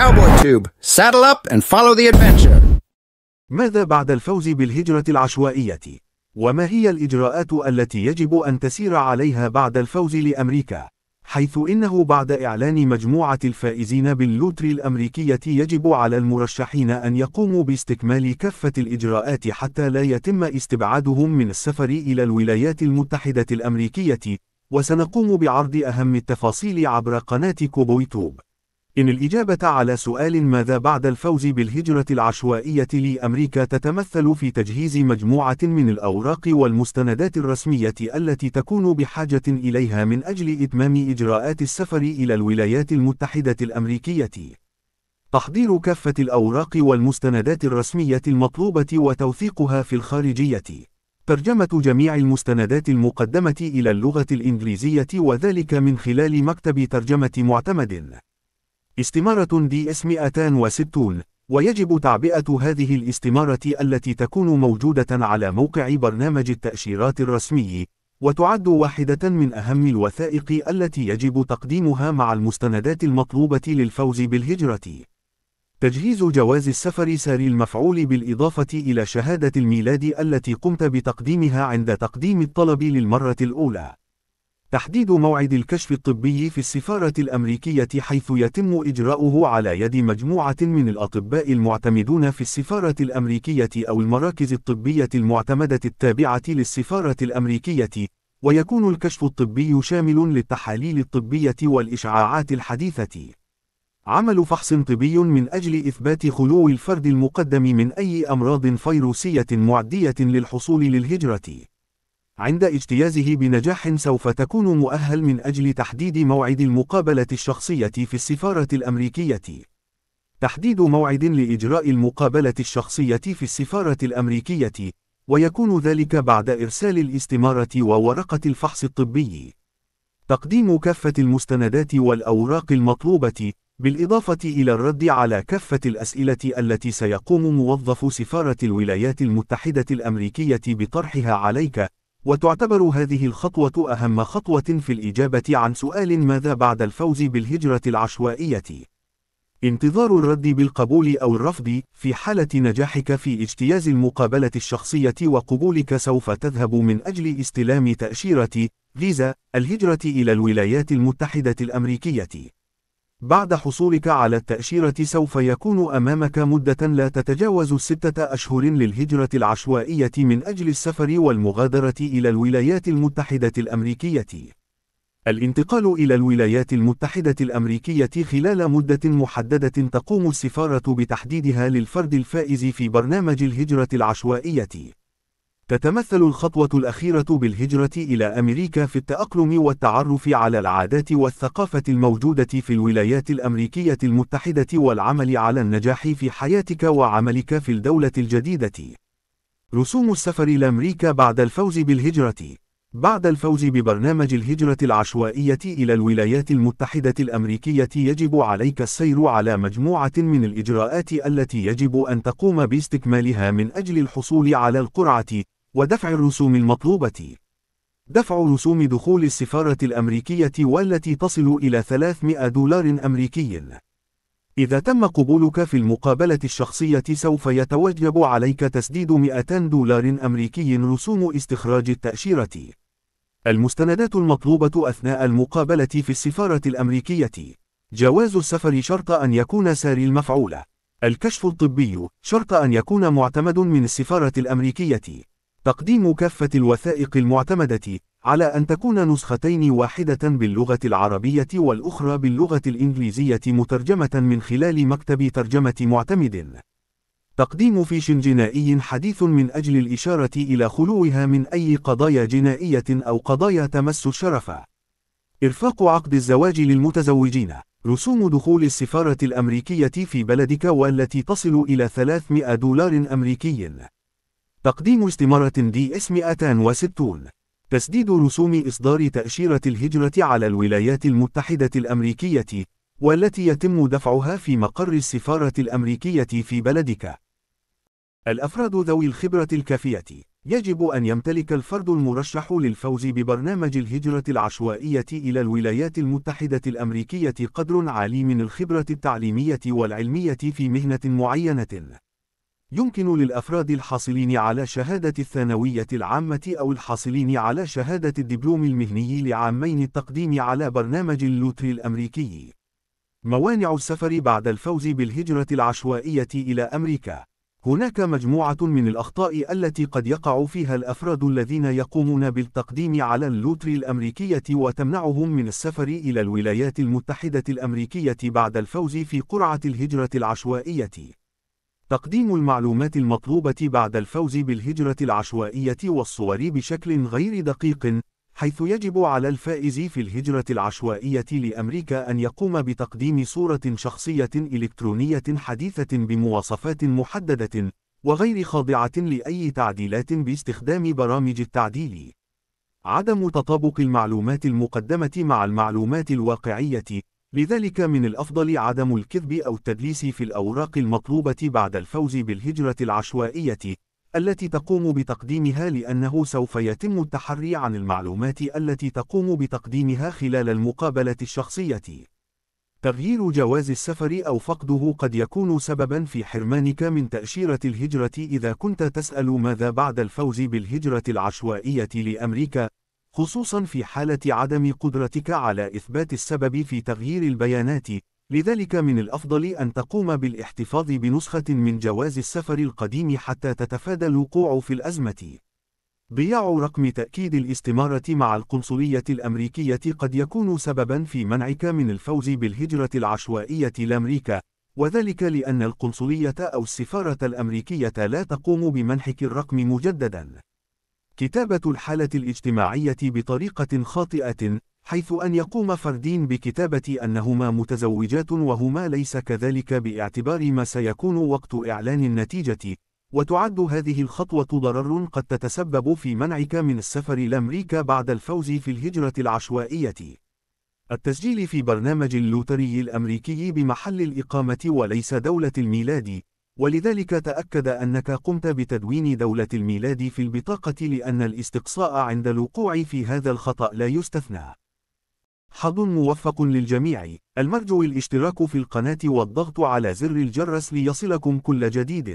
Cowboy Tube. Saddle up and follow the adventure. ماذا بعد الفوز بالهجرة العشوائية؟ وما هي الإجراءات التي يجب أن تسير عليها بعد الفوز لأمريكا؟ حيث إنه بعد إعلان مجموعة الفائزين باللوتري الأمريكية يجب على المرشحين أن يقوموا باستكمال كافة الإجراءات حتى لا يتم استبعادهم من السفر إلى الولايات المتحدة الأمريكية، وسنقوم بعرض أهم التفاصيل عبر قناة كوبويتوب. إن الإجابة على سؤال ماذا بعد الفوز بالهجرة العشوائية لأمريكا تتمثل في تجهيز مجموعة من الأوراق والمستندات الرسمية التي تكون بحاجة إليها من أجل إتمام إجراءات السفر إلى الولايات المتحدة الأمريكية. تحضير كافة الأوراق والمستندات الرسمية المطلوبة وتوثيقها في الخارجية. ترجمة جميع المستندات المقدمة إلى اللغة الإنجليزية وذلك من خلال مكتب ترجمة معتمد. استمارة دي اس 260 ويجب تعبئة هذه الاستمارة التي تكون موجودة على موقع برنامج التأشيرات الرسمي وتعد واحدة من أهم الوثائق التي يجب تقديمها مع المستندات المطلوبة للفوز بالهجرة. تجهيز جواز السفر ساري المفعول بالإضافة إلى شهادة الميلاد التي قمت بتقديمها عند تقديم الطلب للمرة الأولى. تحديد موعد الكشف الطبي في السفارة الأمريكية حيث يتم إجراؤه على يد مجموعة من الأطباء المعتمدون في السفارة الأمريكية أو المراكز الطبية المعتمدة التابعة للسفارة الأمريكية، ويكون الكشف الطبي شامل للتحاليل الطبية والإشعاعات الحديثة. عمل فحص طبي من أجل إثبات خلو الفرد المقدم من أي أمراض فيروسية معدية للحصول للهجرة. عند اجتيازه بنجاح سوف تكون مؤهل من أجل تحديد موعد المقابلة الشخصية في السفارة الأمريكية. تحديد موعد لإجراء المقابلة الشخصية في السفارة الأمريكية، ويكون ذلك بعد إرسال الاستمارة وورقة الفحص الطبي. تقديم كافة المستندات والأوراق المطلوبة، بالإضافة إلى الرد على كافة الأسئلة التي سيقوم موظف سفارة الولايات المتحدة الأمريكية بطرحها عليك، وتعتبر هذه الخطوة أهم خطوة في الإجابة عن سؤال ماذا بعد الفوز بالهجرة العشوائية؟ انتظار الرد بالقبول أو الرفض في حالة نجاحك في اجتياز المقابلة الشخصية وقبولك سوف تذهب من أجل استلام تأشيرة فيزا الهجرة إلى الولايات المتحدة الأمريكية. بعد حصولك على التأشيرة سوف يكون أمامك مدة لا تتجاوز الستة أشهر للهجرة العشوائية من أجل السفر والمغادرة إلى الولايات المتحدة الأمريكية. الانتقال إلى الولايات المتحدة الأمريكية خلال مدة محددة تقوم السفارة بتحديدها للفرد الفائز في برنامج الهجرة العشوائية. تتمثل الخطوة الأخيرة بالهجرة إلى أمريكا في التأقلم والتعرف على العادات والثقافة الموجودة في الولايات الأمريكية المتحدة والعمل على النجاح في حياتك وعملك في الدولة الجديدة. رسوم السفر لأمريكا بعد الفوز بالهجرة بعد الفوز ببرنامج الهجرة العشوائية إلى الولايات المتحدة الأمريكية يجب عليك السير على مجموعة من الإجراءات التي يجب أن تقوم باستكمالها من أجل الحصول على القرعة ودفع الرسوم المطلوبة دفع رسوم دخول السفارة الأمريكية والتي تصل إلى 300 دولار أمريكي. إذا تم قبولك في المقابلة الشخصية سوف يتوجب عليك تسديد 200 دولار أمريكي رسوم استخراج التأشيرة. المستندات المطلوبة أثناء المقابلة في السفارة الأمريكية جواز السفر شرط أن يكون ساري المفعولة الكشف الطبي شرط أن يكون معتمد من السفارة الأمريكية تقديم كافة الوثائق المعتمدة على أن تكون نسختين واحدة باللغة العربية والأخرى باللغة الإنجليزية مترجمة من خلال مكتب ترجمة معتمد. تقديم فيش جنائي حديث من أجل الإشارة إلى خلوها من أي قضايا جنائية أو قضايا تمس الشرف. إرفاق عقد الزواج للمتزوجين رسوم دخول السفارة الأمريكية في بلدك والتي تصل إلى 300 دولار أمريكي تقديم استمارة دي اس 260 تسديد رسوم إصدار تأشيرة الهجرة على الولايات المتحدة الأمريكية والتي يتم دفعها في مقر السفارة الأمريكية في بلدك. الأفراد ذوي الخبرة الكافية يجب أن يمتلك الفرد المرشح للفوز ببرنامج الهجرة العشوائية إلى الولايات المتحدة الأمريكية قدر عالي من الخبرة التعليمية والعلمية في مهنة معينة. يمكن للأفراد الحاصلين على شهادة الثانوية العامة أو الحاصلين على شهادة الدبلوم المهني لعامين التقديم على برنامج اللوتري الأمريكي. موانع السفر بعد الفوز بالهجرة العشوائية إلى أمريكا هناك مجموعة من الأخطاء التي قد يقع فيها الأفراد الذين يقومون بالتقديم على اللوتري الأمريكية وتمنعهم من السفر إلى الولايات المتحدة الأمريكية بعد الفوز في قرعة الهجرة العشوائية. تقديم المعلومات المطلوبة بعد الفوز بالهجرة العشوائية والصور بشكل غير دقيق، حيث يجب على الفائز في الهجرة العشوائية لأمريكا أن يقوم بتقديم صورة شخصية إلكترونية حديثة بمواصفات محددة، وغير خاضعة لأي تعديلات باستخدام برامج التعديل. عدم تطابق المعلومات المقدمة مع المعلومات الواقعية لذلك من الأفضل عدم الكذب أو التدليس في الأوراق المطلوبة بعد الفوز بالهجرة العشوائية التي تقوم بتقديمها لأنه سوف يتم التحري عن المعلومات التي تقوم بتقديمها خلال المقابلة الشخصية. تغيير جواز السفر أو فقده قد يكون سببا في حرمانك من تأشيرة الهجرة إذا كنت تسأل ماذا بعد الفوز بالهجرة العشوائية لأمريكا خصوصا في حالة عدم قدرتك على إثبات السبب في تغيير البيانات، لذلك من الأفضل أن تقوم بالاحتفاظ بنسخة من جواز السفر القديم حتى تتفادى الوقوع في الأزمة. ضياع رقم تأكيد الاستمارة مع القنصلية الأمريكية قد يكون سببًا في منعك من الفوز بالهجرة العشوائية لأمريكا، وذلك لأن القنصلية أو السفارة الأمريكية لا تقوم بمنحك الرقم مجددًا. كتابة الحالة الاجتماعية بطريقة خاطئة، حيث أن يقوم فردين بكتابة أنهما متزوجات وهما ليس كذلك باعتبار ما سيكون وقت إعلان النتيجة، وتعد هذه الخطوة ضرر قد تتسبب في منعك من السفر لأمريكا بعد الفوز في الهجرة العشوائية. التسجيل في برنامج اللوتري الأمريكي بمحل الإقامة وليس دولة الميلاد، ولذلك تأكد أنك قمت بتدوين دولة الميلاد في البطاقة لأن الاستقصاء عند الوقوع في هذا الخطأ لا يستثنى. حظ موفق للجميع، المرجو الاشتراك في القناة والضغط على زر الجرس ليصلكم كل جديد.